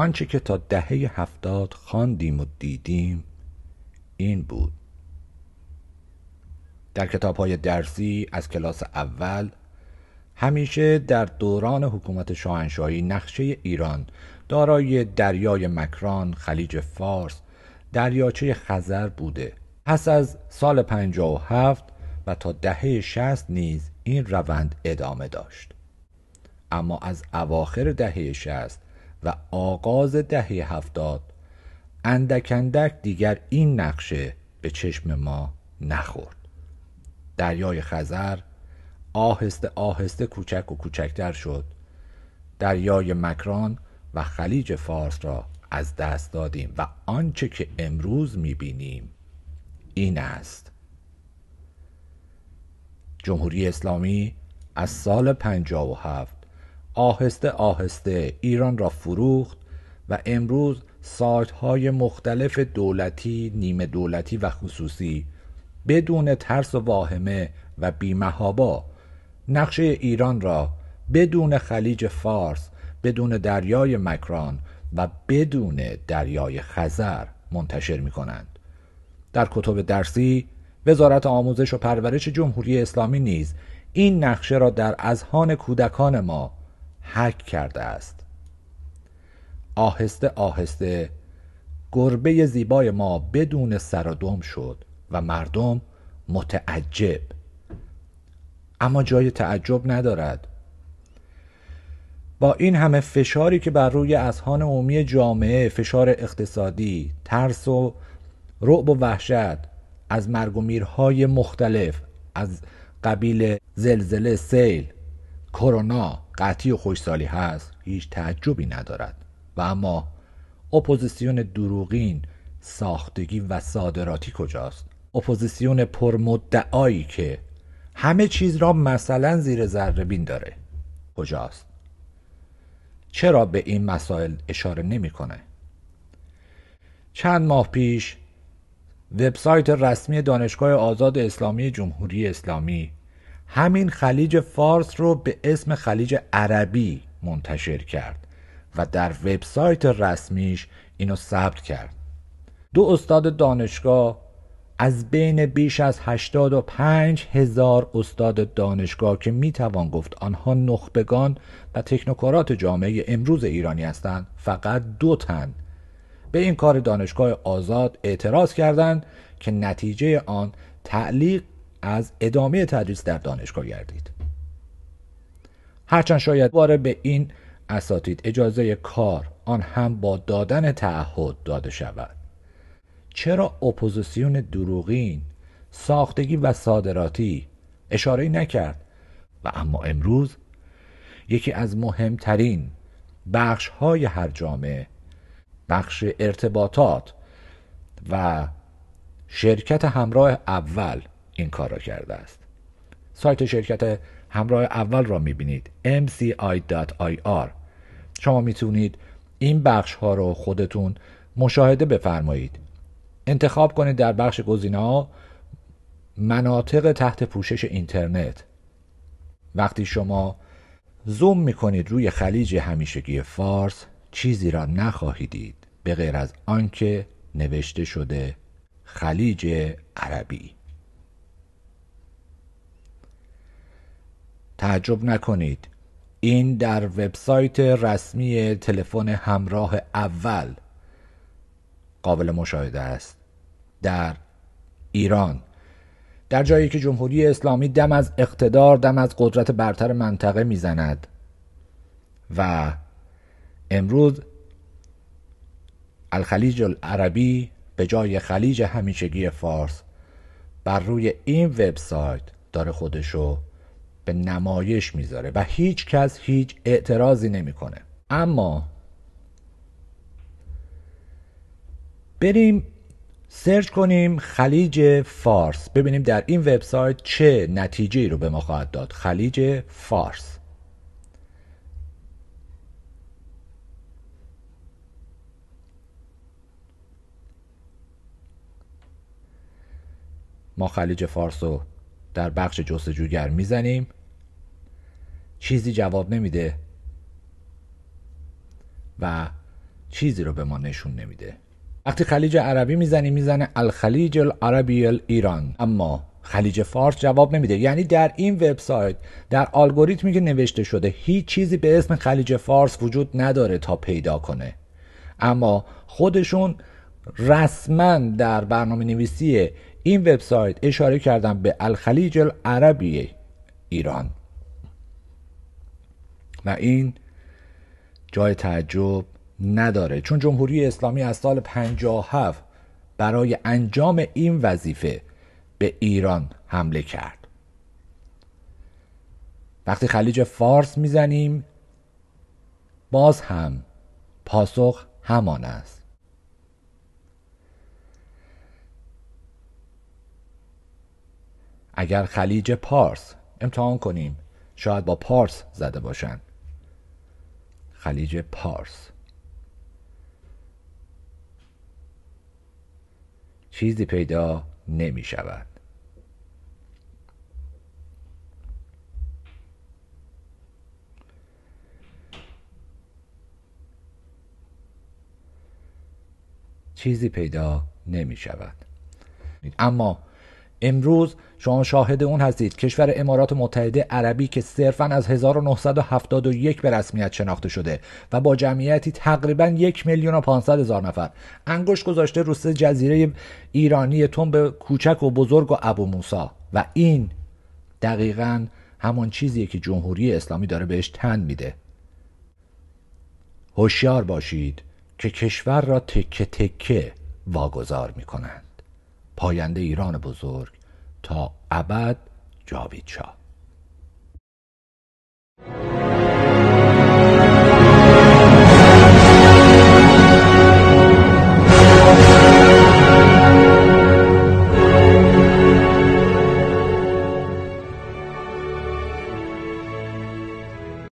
آنچه که تا دهه هفتاد خواندیم و دیدیم این بود در کتاب های درسی از کلاس اول همیشه در دوران حکومت شاهنشاهی نقشه ایران دارای دریای مکران، خلیج فارس، دریاچه خزر بوده پس از سال 57 و تا دهه 60 نیز این روند ادامه داشت اما از اواخر دهه 60 و آغاز دهه هفتاد اندک دیگر این نقشه به چشم ما نخورد دریای خزر آهسته آهسته کوچک و کوچکتر شد دریای مکران و خلیج فارس را از دست دادیم و آنچه که امروز میبینیم این است جمهوری اسلامی از سال 57 آهسته آهسته ایران را فروخت و امروز سایت های مختلف دولتی، نیمه دولتی و خصوصی بدون ترس و واهمه و بیمهابا نقشه ایران را بدون خلیج فارس، بدون دریای مکران و بدون دریای خزر منتشر می کنند. در کتب درسی وزارت آموزش و پرورش جمهوری اسلامی نیز این نقشه را در اذهان کودکان ما حک کرده است آهسته آهسته گربه زیبای ما بدون سر و دم شد و مردم متعجب اما جای تعجب ندارد با این همه فشاری که بر روی اذهان عمومی جامعه فشار اقتصادی ترس و رعب و وحشت از مرگ و میرهای مختلف از قبیل زلزله سیل کرونا قطعی و خوشسالی هست هیچ تعجبی ندارد و اما اپوزیسیون دروغین ساختگی و صادراتی کجاست اپوزیسیون پرمدعایی که همه چیز را مثلا زیر ذره بین داره کجاست چرا به این مسائل اشاره نمیکنه چند ماه پیش وبسایت رسمی دانشگاه آزاد اسلامی جمهوری اسلامی همین خلیج فارس رو به اسم خلیج عربی منتشر کرد و در وبسایت رسمیش اینو ثبت کرد دو استاد دانشگاه از بین بیش از 85 هزار استاد دانشگاه که میتوان گفت آنها نخبگان و تکنوکرات جامعه امروز ایرانی هستند فقط دو تن به این کار دانشگاه آزاد اعتراض کردند که نتیجه آن تعلیق از ادامه تدریس در دانشگاه گردید هرچند شاید باره به این اساتید اجازه کار آن هم با دادن تعهد داده شود چرا اپوزیسیون دروغین ساختگی و صادراتی اشاره نکرد و اما امروز یکی از مهمترین بخش های هر جامعه بخش ارتباطات و شرکت همراه اول این کار را کرده است سایت شرکت همراه اول را میبینید mci.ir شما میتونید این بخش ها رو خودتون مشاهده بفرمایید انتخاب کنید در بخش گزینه ها مناطق تحت پوشش اینترنت وقتی شما زوم میکنید روی خلیج همیشگی فارس چیزی را نخواهیدید دید به غیر از آنکه نوشته شده خلیج عربی تعجب نکنید این در وبسایت رسمی تلفن همراه اول قابل مشاهده است در ایران در جایی که جمهوری اسلامی دم از اقتدار دم از قدرت برتر منطقه میزند و امروز الخلیج العربی به جای خلیج همیشگی فارس بر روی این وبسایت داره خودشو به نمایش میذاره و هیچ کس هیچ اعتراضی نمیکنه اما بریم سرچ کنیم خلیج فارس ببینیم در این وبسایت چه نتیجه رو به ما خواهد داد خلیج فارس ما خلیج فارس رو در بخش جستجوگر میزنیم چیزی جواب نمیده و چیزی رو به ما نشون نمیده وقتی خلیج عربی میزنی میزنه الخلیج العربی ایران اما خلیج فارس جواب نمیده یعنی در این وبسایت در الگوریتمی که نوشته شده هیچ چیزی به اسم خلیج فارس وجود نداره تا پیدا کنه اما خودشون رسما در برنامه نویسی این وبسایت اشاره کردن به الخلیج العربی ایران و این جای تعجب نداره چون جمهوری اسلامی از سال 57 برای انجام این وظیفه به ایران حمله کرد وقتی خلیج فارس میزنیم باز هم پاسخ همان است اگر خلیج پارس امتحان کنیم شاید با پارس زده باشند خلیج پارس چیزی پیدا نمی شود چیزی پیدا نمی شود اما امروز شما شاهد اون هستید کشور امارات متحده عربی که صرفا از 1971 به رسمیت شناخته شده و با جمعیتی تقریبا یک میلیون و 500 هزار نفر انگشت گذاشته روست جزیره ایرانی به کوچک و بزرگ و ابو موسا و این دقیقا همان چیزیه که جمهوری اسلامی داره بهش تن میده هوشیار باشید که کشور را تکه تکه واگذار میکنند پاینده ایران بزرگ تا ابد جاوید شاه